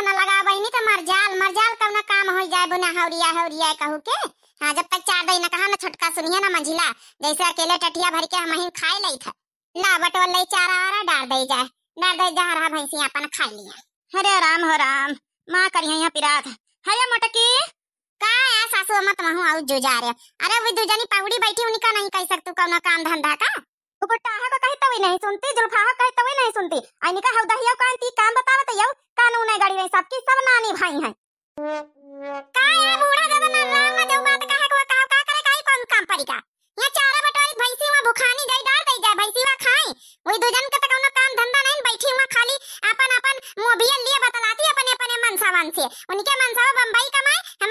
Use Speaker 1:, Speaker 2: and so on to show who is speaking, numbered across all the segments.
Speaker 1: तो न लगा बहिनी नहीं तो मर जाल मर जाल कब ना काम हो जाए बुना हौरिया हौरिया कहू के हाँ जब तक चार दही न कहा ना छोटका सुनिए ना मंझिला जैसे अकेले टटिया भर के हम ही खाए लई था ला बटोल लई चारा वारा डाल दे जाए डाल दे जा रहा भैंसी अपन खा लिया अरे राम हो राम माँ करिए यहाँ पिरात है मोटकी का है सासू मत महू आउ जो जा रहे अरे वो दुजनी पाउड़ी बैठी उनका नहीं कह सकतू कौना काम धंधा का टाहा का कहत होई नहीं सुनती जुल्फा हा काही तवे नाही सुनती आईने का हवदा हियो कान ती काम बतावत त यव कान उन्हें गाड़ी नहीं सबकी सब नानी भाई हैं का यार बूढ़ा जब ना राम में जाऊंगा बात कहे को का का करे काई पंग काम पड़ी का ये चारा बटोरी भैंसी में भुखानी दे डाल दे जाए भैंसी में खाई वही दुजन के तक उन्हें काम धंधा नहीं बैठी में खाली अपन अपन मोबियल लिए बतलाती अपने अपने मनसावन से उनके मनसावा बंबई कमाए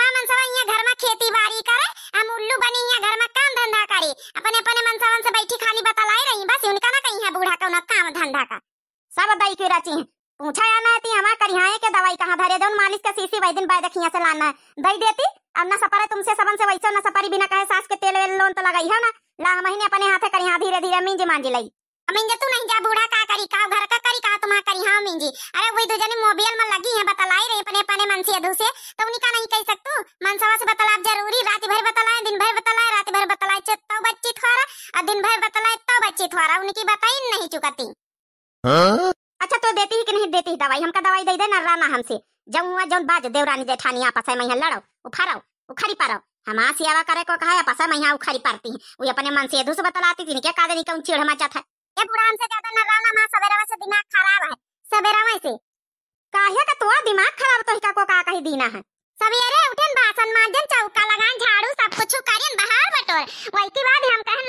Speaker 1: तुमसे सबन से वैसा ना सपारी बिना कहे सास के तेल वेल लोन तो लगाई है ना ला महीने अपने हाथे करी हाँ धीरे धीरे मिंज मान लई मिंजे तू नहीं जा बूढ़ा का करी का घर का करी का तुम्हारा करी हाँ मिंजी अरे वही दो मोबाइल में लगी है बतलाई रही अपने अपने मन से अधू से तो उन्हीं का नहीं कह सकतू मनसवा से बतलाब जरूरी रात भर बतलाए दिन भर बतलाए रात भर बतलाए तो बच्ची थोड़ा और दिन भर बतलाए तो बच्ची थोड़ा उनकी बताई नहीं चुकाती हाँ? अच्छा तो देती है कि नहीं देती दवाई हमका दवाई दे दे ना राना हमसे जमुआ जौन बाज देवरानी जेठानी आपस में यहाँ लड़ो उफारो उखाड़ी पारो हमार सियावा करे को कहा पसा मैं यहाँ उखाड़ी पारती हूँ वो अपने मन से से बतलाती थी क्या देनी का चिड़ मचा था ये ज्यादा नराना माँ सवेरा दिमाग खराब है सवेरा काहे का दिमाग खराब तो हिका को कही दीना है सवेरे उठे बासन मांजन चौका लगा झाड़ू सब कुछ करें बाहर बटोर वही के बाद हम कहें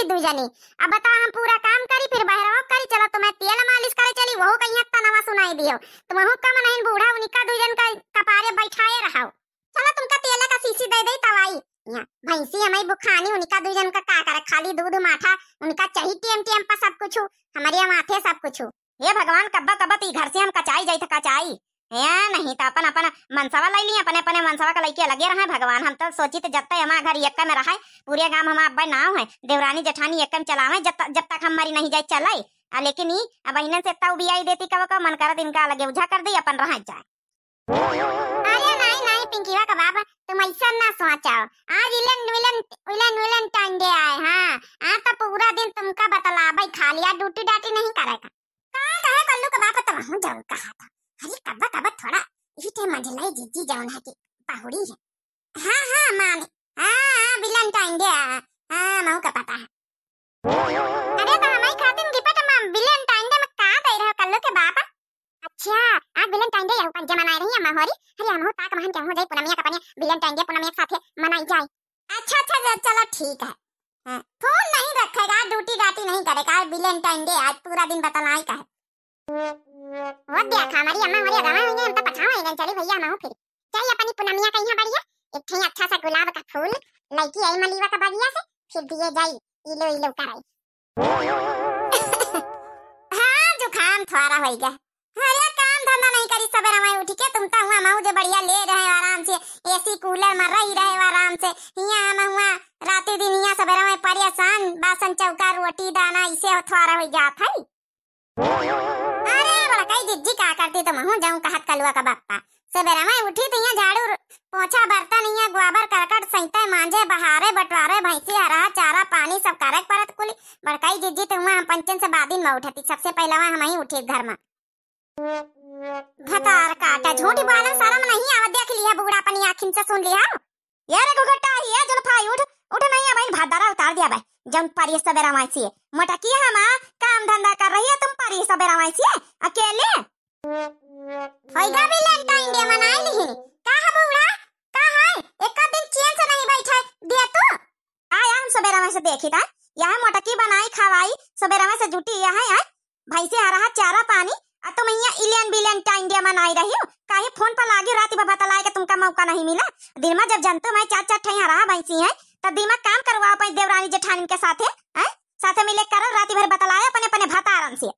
Speaker 1: विधु जानी अब बता हम पूरा काम करी फिर बहरवा करी चलो तो मैं तेल मालिश करे चली वो कहीं हत्ता नवा सुनाई दियो तो वहो कम नहीं बूढ़ा उनिका दुजन का कपारे बैठाए रहा चलो तुमका तेल का सीसी दे दे तवाई यहाँ भैंसी हमारी बुखानी उनका दुजन का का करे खाली दूध माठा उनका चाहिए टेम टेम पर सब कुछ हमारे माथे सब कुछ हे भगवान कब्बा कब्बा ती तो घर से हम कचाई जाई था कचाई या नहीं तो अपन अपन मनसवा लाई ली अपने अपने मनसवा का लड़के लगे रहा भगवान हम तो सोची जब तक हमारा घर एक में रहा है पूरे गांव हम अब्बा नाव है देवरानी जेठानी एक में चलावे जब तक जब तक हमारी नहीं जाए चल आ लेकिन ही अब इन्हें से तब बियाई देती कब का मन करा इनका लगे उझा कर दी अपन रहा जाए अरे नहीं नहीं पिंकीवा का बाप तुम ऐसा ना सोचाओ आज इलन विलेन विलेन विलन टंडे आए हां आ तो पूरा दिन तुमका बतलाबे खालिया ड्यूटी डाटी नहीं करेगा का कहे कल्लू का बाप तो वहां जाऊं कहा था अब थोड़ा इटे मझलाई जीजी जौन है कि पाहुड़ी है हाँ हाँ मामी हाँ हाँ विलन टाइम डे हाँ माँ का पता है अरे तो हमारी खातिर गिपट माँ विलन तो आएंगे मैं कहाँ दे रहो कल्लू के बापा अच्छा आज वैलेंटाइन डे यहू पंजे मनाए रही है महोरी अरे हमहू ताक महन केहू जाई पुनमिया का पनिया वैलेंटाइन डे तो पुनमिया के साथे मनाई जाए अच्छा, अच्छा अच्छा चलो ठीक है हाँ, फोन नहीं रखेगा ड्यूटी गाती नहीं करेगा तो आएंगे आज पूरा दिन बतलाई का है गया हमारी अम्मा हमारे अगवा होइने हम तो पठावा होइने चले भैया हम फिर चल अपनी पुनमिया कहिया बढ़िया एक ठे अच्छा सा गुलाब का फूल लड़की आई मलीवा का बगिया से फिर दिए जाई इलो इलो कराई हां जुकाम थोड़ा होई गया अरे काम धंधा नहीं करी सबर हमारे उठ के तुम तो हुआ माऊ जो बढ़िया ले रहे हो आराम से एसी कूलर में रही रहे हो आराम से हिया हम हुआ रात दिन हिया सबर हमारे परेशान बासन चौका रोटी दाना इसे थोड़ा होई जात है अरे बड़काई जिज्जी का करती तो महू जाऊं कहत कलुआ का बापा सवेरा मैं उठी तो यहाँ झाड़ू पोछा बर्तन नहीं गुआबर करकट सैते मांझे बहारे बटवारे भैंसी हरा चारा पानी सब करक परत कुली बड़काई जिज्जी तो हुआ पंचन से बादिन में उठती सबसे पहला वहां हम ही उठी घर में भतार काटा झूठी बालन शर्म नहीं आवा देख लिया बूढ़ा पनी आखिन से सुन लिया यार गोगटा ये जलफाई उठ उठ नहीं आ भाई भादारा उतार दिया भाई जम पारी सबेरा तो माइसी मटकी हम काम धंधा कर रही है तुम पारी सबेरा तो माइसी अकेले होइगा भी वैलेंटाइन डे मनाए ली का है बुढ़ा का है एक दिन चैन से नहीं बैठे दिया तू तो। आया हम सबेरा में से देखी था यह की बनाई खवाई सबेरा में से जुटी यह है भाई से आ रहा चारा पानी आ तो यहाँ इलियन बिलियन टाइम डे मनाई रही हो काहे फोन पर लागे रात बाबा तलाए के तुमका मौका नहीं मिला दिन में जब जंतु मैं चार चार रहा भाई सी है तो दिमाग काम करवा अपन देवरानी जेठानी के साथे हैं साथे मिले करो रात भर बतलाए अपने अपने भतारन से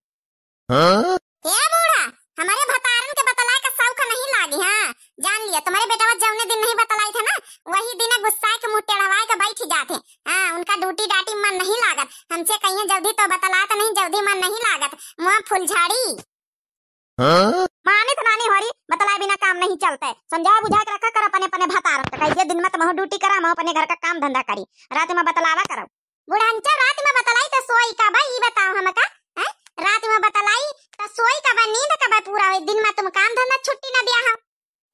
Speaker 1: क्या हाँ? ए बूढ़ा हमारे भतारन के बतलाए का सौख नहीं लागी हाँ जान लिया तुम्हारे बेटा जौने दिन नहीं बतलाई था ना वही दिन गुस्सा के मुँह टेढ़वाए के बैठ जाते हाँ उनका डूटी डाटी मन नहीं लागत हमसे कहीं जल्दी तो बतला तो नहीं जल्दी मन नहीं लागत मुँह फुलझाड़ी हां काम नहीं चलता है समझा बुझा के रखा कर अपने अपने भतार ये दिन मत तुम तो ड्यूटी करा मैं अपने घर का काम धंधा करी रात में बतलावा करो बुढ़ा रात में बतलाई तो सोई का भाई बताओ हम का रात में बतलाई तो सोई का भाई नींद का भाई पूरा हुई दिन में तुम काम धंधा छुट्टी ना दिया हम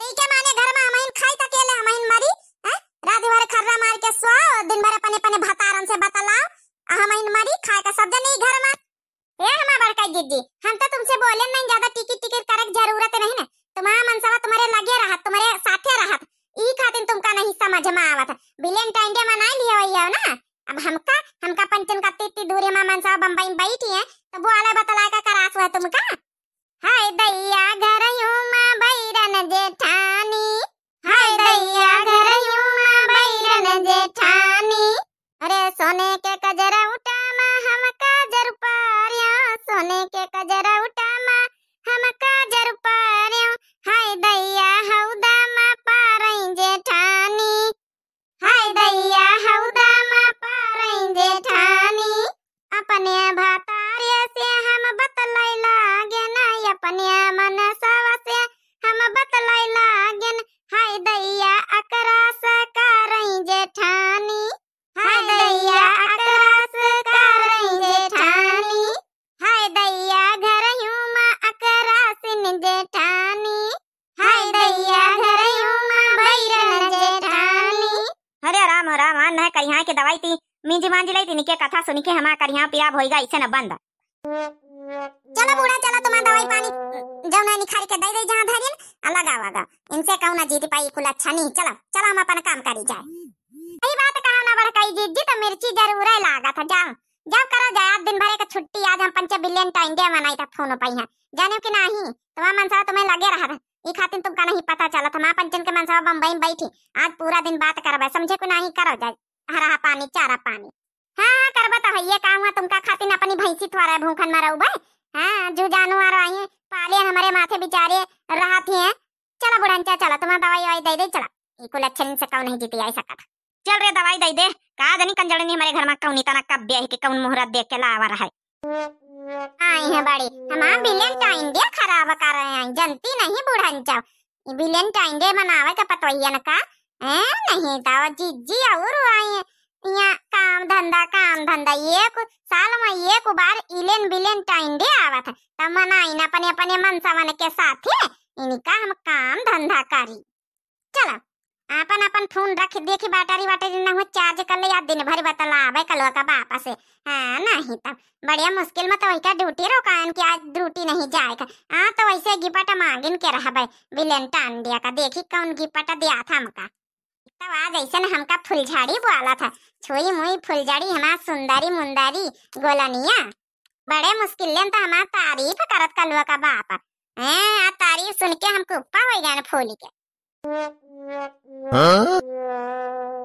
Speaker 1: ठीक है माने घर में हम इन खाई का तो केले हम इन मरी है? रात भर खर्रा मार के सो दिन भर अपने अपने भतारन से बतलाओ हम इन मरी खाए का सब्जा नहीं घर में ए हमार बड़का जीजी हम तो तुमसे बोले नहीं ज्यादा धुरे मामन साहब में बैठी है तो वो आला बतला का करास हुआ तुमका हाय दैया घर यूं मां बैरन जेठानी हाय दैया घर यूं मां बैरन जेठानी अरे सोने के कजरा अपनिया मनसवा से हम बतलाई लागन हाय दैया अकरास कारई जेठानी हाय दैया अकरास कारई जेठानी हाय दैया घरयू मा अकरासिन जेठानी हाय दैया घरयू मा बैरन जेठानी अरे राम राम आन न करिया के दवाई थी मिंजी मांजी लई थी के कथा सुन के हमा करिया पिया भोईगा इसे न बंद चलो बूढ़ा चलो तुम्हारा दवाई पानी जो जौना निखारी के दे दे जहां धरिन अलग आवा आवागा इनसे कहूं ना जीत पाई कुल अच्छा नहीं चलो चलो हम अपन काम करी जाए सही बात कहा ना कई जीत जी तो मिर्ची जरूर है लागा था जाओ जाओ करो जाए आज दिन भर का छुट्टी आज हम पंच बिलियन टाइम डे मनाई था फोन पाई है जाने कि नहीं तुम्हारा मनसा तुम्हें लगे रहा था ई खातिर तुमका नहीं पता चला था मां पंचन के मनसा बंबई में बैठी आज पूरा दिन बात करबे समझे को नहीं करो जाए हरा पानी चारा पानी हां हाँ, हाँ करबा तो हइये काम है तुमका खातिर अपनी भैंसी थोड़ा भूखन मरा उबे हां जो जानवर आई है पाले हमारे माथे बिचारे राहत ही है चला बुढ़ंचा चलो तुम्हारा दवाई ववाई दे दे चला इको लक्षण से कौन नहीं जीती आई सकत चल रे दवाई दे दे का जनी कंजड़नी हमारे घर में कौनी तना कब ब्याह के कौन मुहूर्त देख के लावा रहा है आए हैं बड़ी हम टाइम दे खराब कर रहे हैं जनती नहीं बुढ़ंचा टाइम दे मनावे का पतवैया न का ए नहीं दावा तो जी जी और आई है यहाँ काम धंधा काम धंधा एक साल में एक बार इलेन बिलेन टाइम दे आवत है तब मनाइन अपने अपने मनसा मन के साथ ही इनका हम काम धंधा करी चलो अपन अपन फोन रख देखी बैटरी बैटरी ना हो चार्ज कर ले या दिन भर बतला आवे कलवा का बाप से हां नहीं तब बढ़िया मुश्किल में तो वही का ड्यूटी रो कान की आज ड्यूटी नहीं जाएगा हां तो वैसे गिपटा मांगिन के रहबे विलेन टान दिया का देखी कौन गिपटा दिया था हमका तब आज ऐसा हमका फुलझाड़ी बोला था छोई मुई फुलझाड़ी हमार सुंदरी मुंदारी गोलनिया बड़े मुश्किल ले तो हमार तारीफ करत लुआ का बाप हैं आ तारीफ सुन के हमको ऊपर हो गया ना फूल के हाँ?